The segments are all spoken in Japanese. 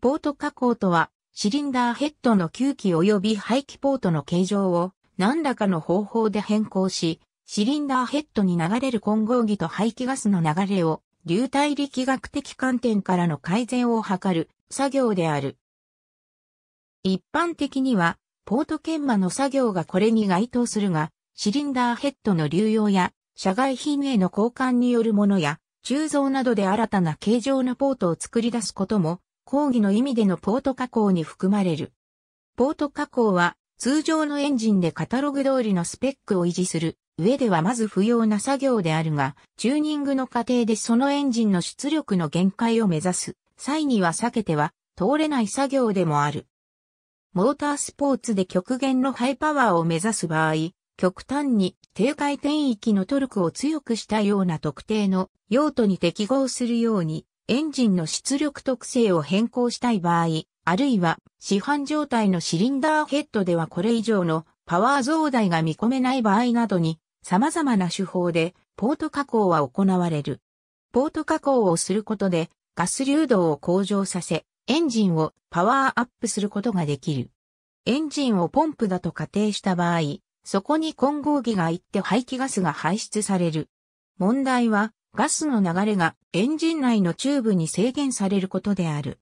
ポート加工とは、シリンダーヘッドの吸気及び排気ポートの形状を何らかの方法で変更し、シリンダーヘッドに流れる混合気と排気ガスの流れを流体力学的観点からの改善を図る作業である。一般的には、ポート研磨の作業がこれに該当するが、シリンダーヘッドの流用や、社外品への交換によるものや、鋳造などで新たな形状のポートを作り出すことも講義の意味でのポート加工に含まれる。ポート加工は通常のエンジンでカタログ通りのスペックを維持する上ではまず不要な作業であるが、チューニングの過程でそのエンジンの出力の限界を目指す際には避けては通れない作業でもある。モータースポーツで極限のハイパワーを目指す場合、極端に低回転域のトルクを強くしたような特定の用途に適合するようにエンジンの出力特性を変更したい場合、あるいは市販状態のシリンダーヘッドではこれ以上のパワー増大が見込めない場合などに様々な手法でポート加工は行われる。ポート加工をすることでガス流動を向上させエンジンをパワーアップすることができる。エンジンをポンプだと仮定した場合、そこに混合器が行って排気ガスが排出される。問題はガスの流れがエンジン内のチューブに制限されることである。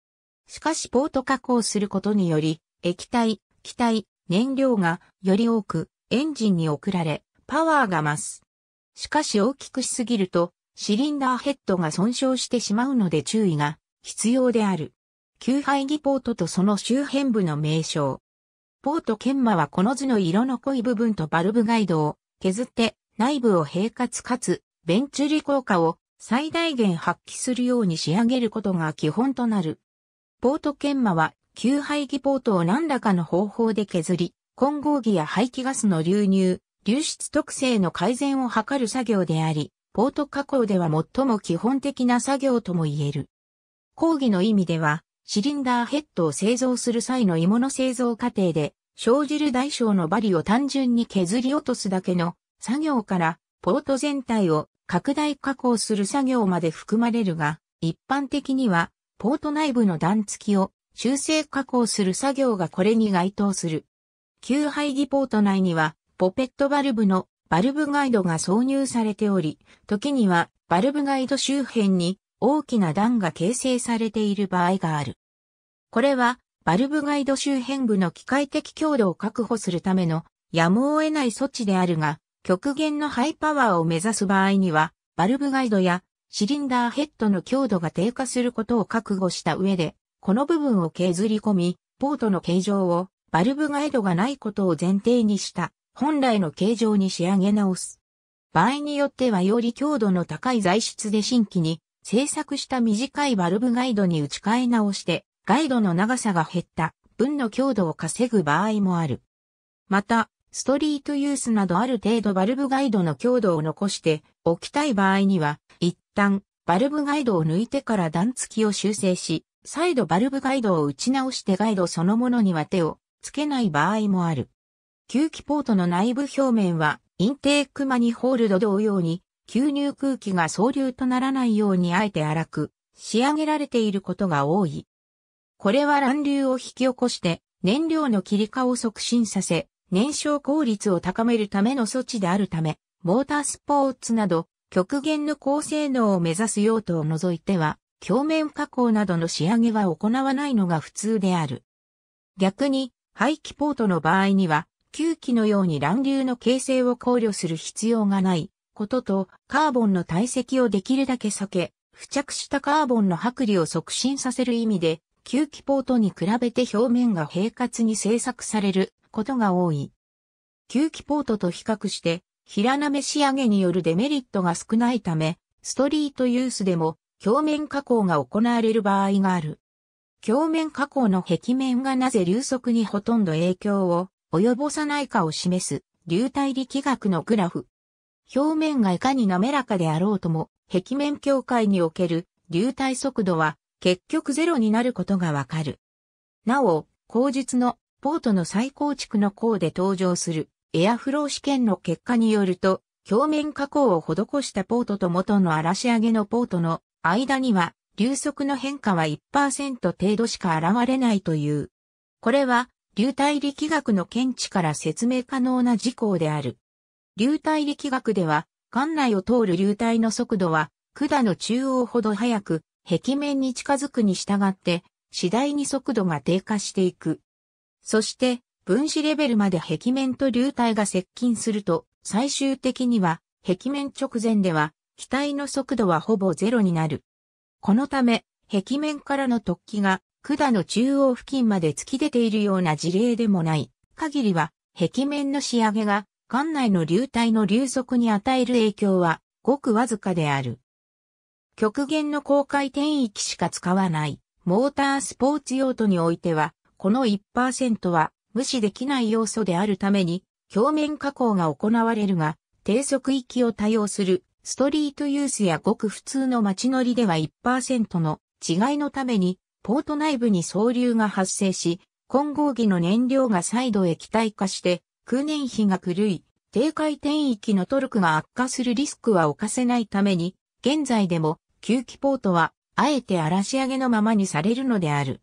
しかしポート加工することにより、液体、気体、燃料がより多くエンジンに送られ、パワーが増す。しかし大きくしすぎると、シリンダーヘッドが損傷してしまうので注意が必要である。旧排気ポートとその周辺部の名称。ポート研磨はこの図の色の濃い部分とバルブガイドを削って内部を平滑かつベンチュリ効果を最大限発揮するように仕上げることが基本となる。ポート研磨は、旧排気ポートを何らかの方法で削り、混合儀や排気ガスの流入、流出特性の改善を図る作業であり、ポート加工では最も基本的な作業とも言える。講義の意味では、シリンダーヘッドを製造する際の芋の製造過程で、生じる大小のバリを単純に削り落とすだけの作業から、ポート全体を拡大加工する作業まで含まれるが、一般的には、ポート内部の段付きを修正加工する作業がこれに該当する。旧排気ポート内には、ポペットバルブのバルブガイドが挿入されており、時にはバルブガイド周辺に大きな段が形成されている場合がある。これは、バルブガイド周辺部の機械的強度を確保するためのやむを得ない措置であるが、極限のハイパワーを目指す場合には、バルブガイドやシリンダーヘッドの強度が低下することを覚悟した上で、この部分を削り込み、ポートの形状をバルブガイドがないことを前提にした本来の形状に仕上げ直す。場合によってはより強度の高い材質で新規に製作した短いバルブガイドに打ち替え直して、ガイドの長さが減った分の強度を稼ぐ場合もある。また、ストリートユースなどある程度バルブガイドの強度を残しておきたい場合には、一旦バルブガイドを抜いてから段付きを修正し、再度バルブガイドを打ち直してガイドそのものには手をつけない場合もある。吸気ポートの内部表面はインテークマニホールド同様に吸入空気が送流とならないようにあえて荒く仕上げられていることが多い。これは乱流を引き起こして燃料の切りえを促進させ、燃焼効率を高めるための措置であるため、モータースポーツなど極限の高性能を目指す用途を除いては、表面加工などの仕上げは行わないのが普通である。逆に、排気ポートの場合には、吸気のように乱流の形成を考慮する必要がないことと、カーボンの堆積をできるだけ避け、付着したカーボンの剥離を促進させる意味で、吸気ポートに比べて表面が平滑に製作されることが多い。吸気ポートと比較して、平なめ仕上げによるデメリットが少ないため、ストリートユースでも表面加工が行われる場合がある。表面加工の壁面がなぜ流速にほとんど影響を及ぼさないかを示す流体力学のグラフ。表面がいかに滑らかであろうとも、壁面境界における流体速度は結局ゼロになることがわかる。なお、後日のポートの再構築の項で登場するエアフロー試験の結果によると、表面加工を施したポートと元の荒し上げのポートの間には、流速の変化は1%程度しか現れないという。これは、流体力学の見地から説明可能な事項である。流体力学では、管内を通る流体の速度は、管の中央ほど速く、壁面に近づくに従って、次第に速度が低下していく。そして、分子レベルまで壁面と流体が接近すると、最終的には壁面直前では気体の速度はほぼゼロになる。このため、壁面からの突起が管の中央付近まで突き出ているような事例でもない限りは、壁面の仕上げが管内の流体の流速に与える影響はごくわずかである。極限の高回転域しか使わないモータースポーツ用途においては、この1%は無視できない要素であるために、表面加工が行われるが、低速域を多用する、ストリートユースやごく普通の街乗りでは1%の違いのために、ポート内部に挿流が発生し、混合儀の燃料が再度液体化して、空燃費が狂い、低回転域のトルクが悪化するリスクは犯せないために、現在でも、吸気ポートは、あえて荒し上げのままにされるのである。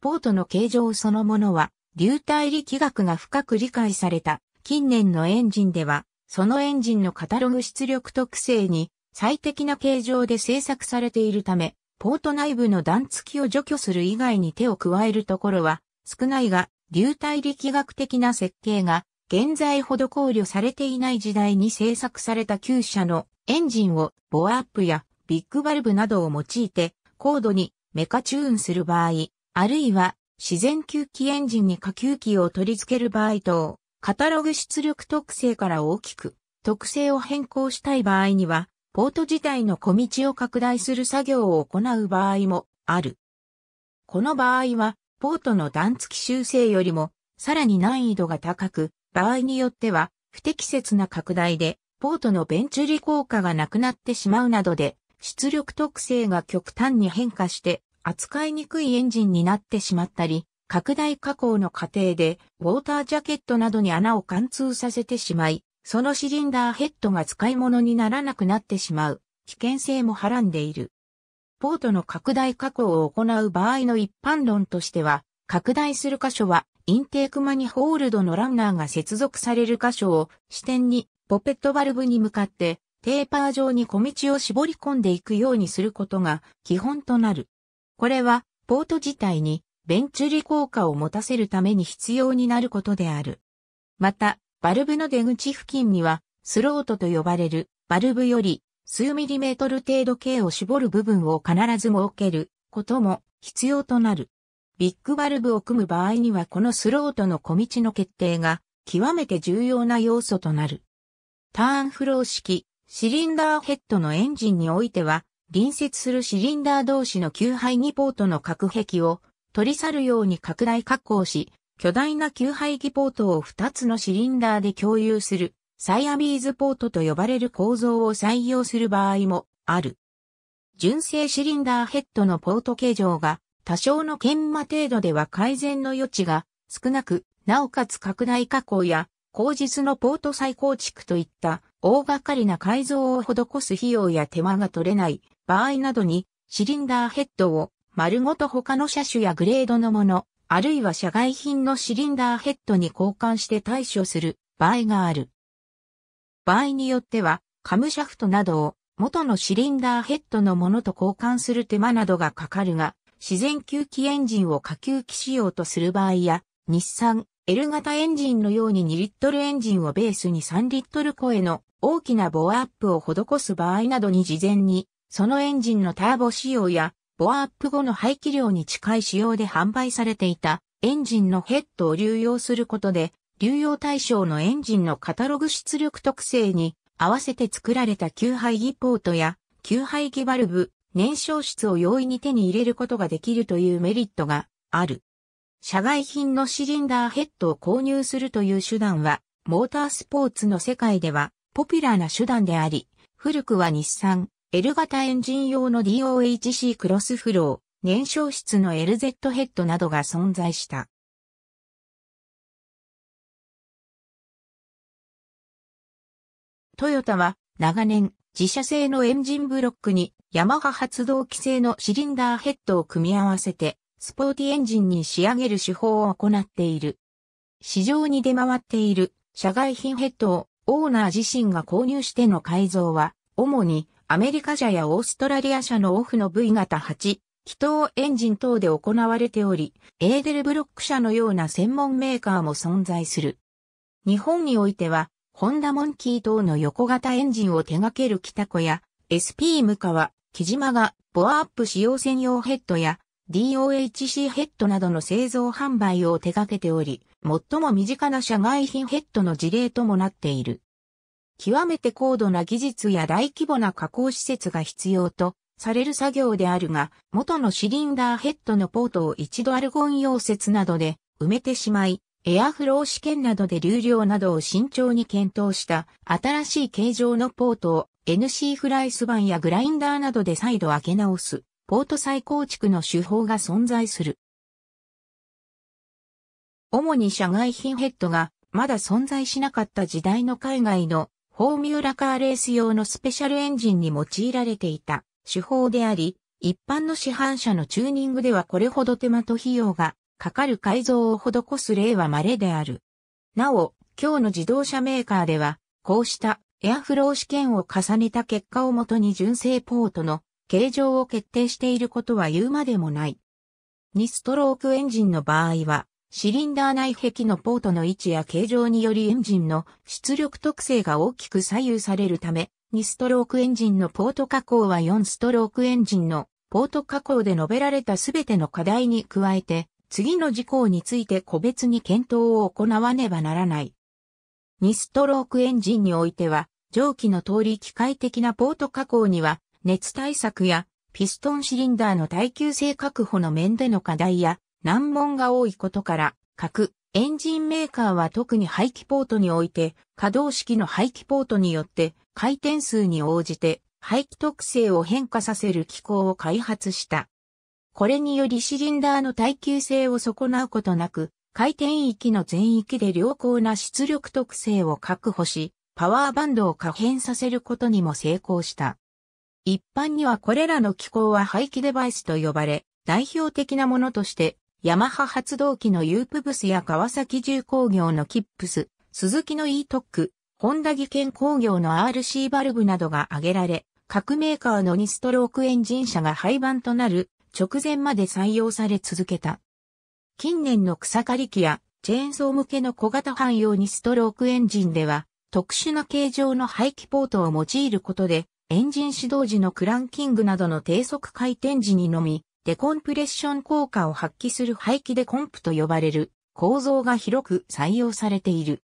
ポートの形状そのものは、流体力学が深く理解された近年のエンジンでは、そのエンジンのカタログ出力特性に最適な形状で製作されているため、ポート内部の段付きを除去する以外に手を加えるところは少ないが、流体力学的な設計が現在ほど考慮されていない時代に製作された旧車のエンジンをボアアップやビッグバルブなどを用いて高度にメカチューンする場合、あるいは自然吸気エンジンに下吸気を取り付ける場合等、カタログ出力特性から大きく、特性を変更したい場合には、ポート自体の小道を拡大する作業を行う場合もある。この場合は、ポートの段付き修正よりも、さらに難易度が高く、場合によっては、不適切な拡大で、ポートのベンチュリ効果がなくなってしまうなどで、出力特性が極端に変化して、扱いにくいエンジンになってしまったり、拡大加工の過程でウォータージャケットなどに穴を貫通させてしまい、そのシリンダーヘッドが使い物にならなくなってしまう危険性もはらんでいる。ポートの拡大加工を行う場合の一般論としては、拡大する箇所はインテークマニホールドのランナーが接続される箇所を支点にポペットバルブに向かってテーパー状に小道を絞り込んでいくようにすることが基本となる。これは、ポート自体に、ベンチュリ効果を持たせるために必要になることである。また、バルブの出口付近には、スロートと呼ばれる、バルブより、数ミリメートル程度径を絞る部分を必ず設けることも必要となる。ビッグバルブを組む場合にはこのスロートの小道の決定が極めて重要な要素となる。ターンフロー式、シリンダーヘッドのエンジンにおいては隣接するシリンダー同士の9排儀ポートの隔壁を取り去るように拡大加工し、巨大な吸排儀ポートを2つのシリンダーで共有するサイアビーズポートと呼ばれる構造を採用する場合もある。純正シリンダーヘッドのポート形状が多少の研磨程度では改善の余地が少なく、なおかつ拡大加工や口実のポート再構築といった大掛かりな改造を施す費用や手間が取れない場合などに、シリンダーヘッドを丸ごと他の車種やグレードのもの、あるいは社外品のシリンダーヘッドに交換して対処する場合がある。場合によっては、カムシャフトなどを元のシリンダーヘッドのものと交換する手間などがかかるが、自然吸気エンジンを下吸気仕様とする場合や、日産 L 型エンジンのように2リットルエンジンをベースに3リットル超えの大きなボアアップを施す場合などに事前にそのエンジンのターボ仕様や、ボアアップ後の排気量に近い仕様で販売されていた、エンジンのヘッドを流用することで、流用対象のエンジンのカタログ出力特性に合わせて作られた給排気ポートや給排気バルブ、燃焼室を容易に手に入れることができるというメリットがある。社外品のシリンダーヘッドを購入するという手段は、モータースポーツの世界ではポピュラーな手段であり、古くは日産、L 型エンジン用の DOHC クロスフロー、燃焼室の LZ ヘッドなどが存在した。トヨタは長年自社製のエンジンブロックにヤマハ発動機製のシリンダーヘッドを組み合わせてスポーティエンジンに仕上げる手法を行っている。市場に出回っている社外品ヘッドをオーナー自身が購入しての改造は主にアメリカ車やオーストラリア社のオフの V 型8、気筒エンジン等で行われており、エーデルブロック社のような専門メーカーも存在する。日本においては、ホンダモンキー等の横型エンジンを手掛ける北子や、SP 向川、木島が、ボアアップ使用専用ヘッドや、DOHC ヘッドなどの製造販売を手掛けており、最も身近な社外品ヘッドの事例ともなっている。極めて高度な技術や大規模な加工施設が必要とされる作業であるが、元のシリンダーヘッドのポートを一度アルゴン溶接などで埋めてしまい、エアフロー試験などで流量などを慎重に検討した新しい形状のポートを NC フライス板やグラインダーなどで再度開け直すポート再構築の手法が存在する。主に社外品ヘッドがまだ存在しなかった時代の海外のフォーミュラカーレース用のスペシャルエンジンに用いられていた手法であり、一般の市販車のチューニングではこれほど手間と費用がかかる改造を施す例は稀である。なお、今日の自動車メーカーでは、こうしたエアフロー試験を重ねた結果をもとに純正ポートの形状を決定していることは言うまでもない。2ストロークエンジンの場合は、シリンダー内壁のポートの位置や形状によりエンジンの出力特性が大きく左右されるため、2ストロークエンジンのポート加工は4ストロークエンジンのポート加工で述べられたすべての課題に加えて、次の事項について個別に検討を行わねばならない。2ストロークエンジンにおいては、蒸気の通り機械的なポート加工には、熱対策やピストンシリンダーの耐久性確保の面での課題や、難問が多いことから、各エンジンメーカーは特に排気ポートにおいて、可動式の排気ポートによって回転数に応じて排気特性を変化させる機構を開発した。これによりシリンダーの耐久性を損なうことなく、回転域の全域で良好な出力特性を確保し、パワーバンドを可変させることにも成功した。一般にはこれらの機構は排気デバイスと呼ばれ、代表的なものとしてヤマハ発動機のユープブスや川崎重工業のキップス、鈴木の e トック、ホンダ技研工業の RC バルブなどが挙げられ、各メーカーの2ストロークエンジン車が廃盤となる直前まで採用され続けた。近年の草刈り機やチェーンソー向けの小型汎用2ストロークエンジンでは、特殊な形状の排気ポートを用いることで、エンジン始動時のクランキングなどの低速回転時にのみ、デコンプレッション効果を発揮する排気デコンプと呼ばれる構造が広く採用されている。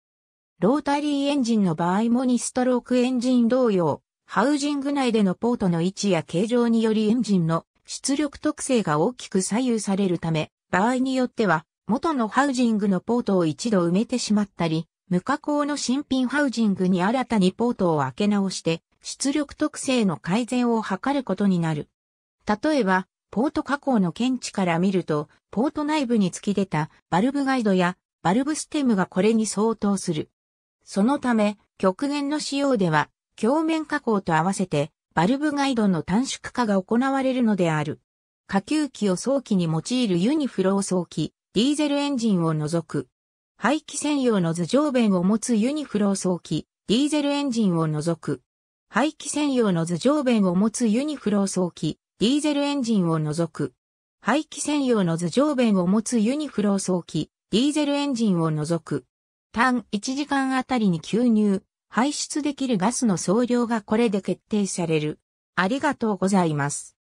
ロータリーエンジンの場合も2ストロークエンジン同様、ハウジング内でのポートの位置や形状によりエンジンの出力特性が大きく左右されるため、場合によっては元のハウジングのポートを一度埋めてしまったり、無加工の新品ハウジングに新たにポートを開け直して、出力特性の改善を図ることになる。例えば、ポート加工の見地から見ると、ポート内部に突き出たバルブガイドやバルブステムがこれに相当する。そのため、極限の仕様では、鏡面加工と合わせて、バルブガイドの短縮化が行われるのである。下級機を早期に用いるユニフロー早期、ディーゼルエンジンを除く。排気専用の頭上弁を持つユニフロー早期、ディーゼルエンジンを除く。排気専用の頭上弁を持つユニフロー早期、ディーゼルエンジンを除く。排気専用の頭上弁を持つユニフロー早期、ディーゼルエンジンを除く。単1時間あたりに吸入、排出できるガスの総量がこれで決定される。ありがとうございます。